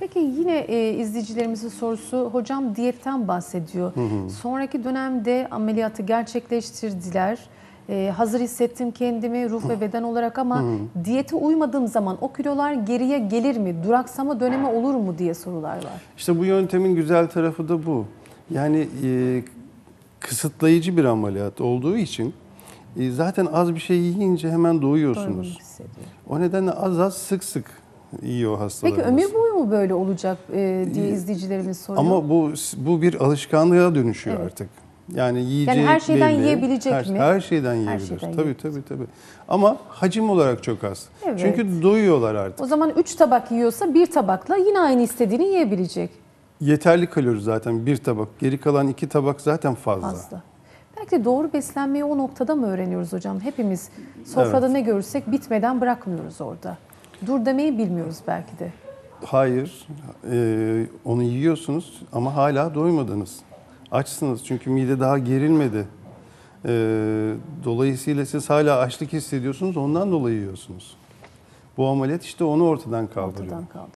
Peki yine e, izleyicilerimizin sorusu hocam diyetten bahsediyor. Hı hı. Sonraki dönemde ameliyatı gerçekleştirdiler. Ee, hazır hissettim kendimi ruh ve beden olarak ama hı. diyete uymadığım zaman o kilolar geriye gelir mi? Duraksama dönemi olur mu diye sorular var. İşte bu yöntemin güzel tarafı da bu. Yani e, kısıtlayıcı bir ameliyat olduğu için e, zaten az bir şey yiyince hemen doyuyorsunuz. O nedenle az az sık sık iyi o hastalarımız. Peki ömür boyu mu böyle olacak e, diye izleyicilerimiz soruyor. Ama bu bu bir alışkanlığa dönüşüyor evet. artık. Yani yiyecek yani her şeyden belli. yiyebilecek her, mi? Her şeyden yiyebilir. Her şeyden tabii tabii tabii. Ama hacim olarak çok az. Evet. Çünkü doyuyorlar artık. O zaman 3 tabak yiyorsa bir tabakla yine aynı istediğini yiyebilecek. Yeterli kalori zaten bir tabak. Geri kalan iki tabak zaten fazla. Fazla. Belki de doğru beslenmeyi o noktada mı öğreniyoruz hocam? Hepimiz sofrada evet. ne görürsek bitmeden bırakmıyoruz orada dur demeyi bilmiyoruz belki de. Hayır, e, onu yiyorsunuz ama hala doymadınız. Açsınız çünkü mide daha gerilmedi. E, dolayısıyla siz hala açlık hissediyorsunuz, ondan dolayı yiyorsunuz. Bu ameliyat işte onu ortadan kaldırıyor. Ortadan kaldırıyor.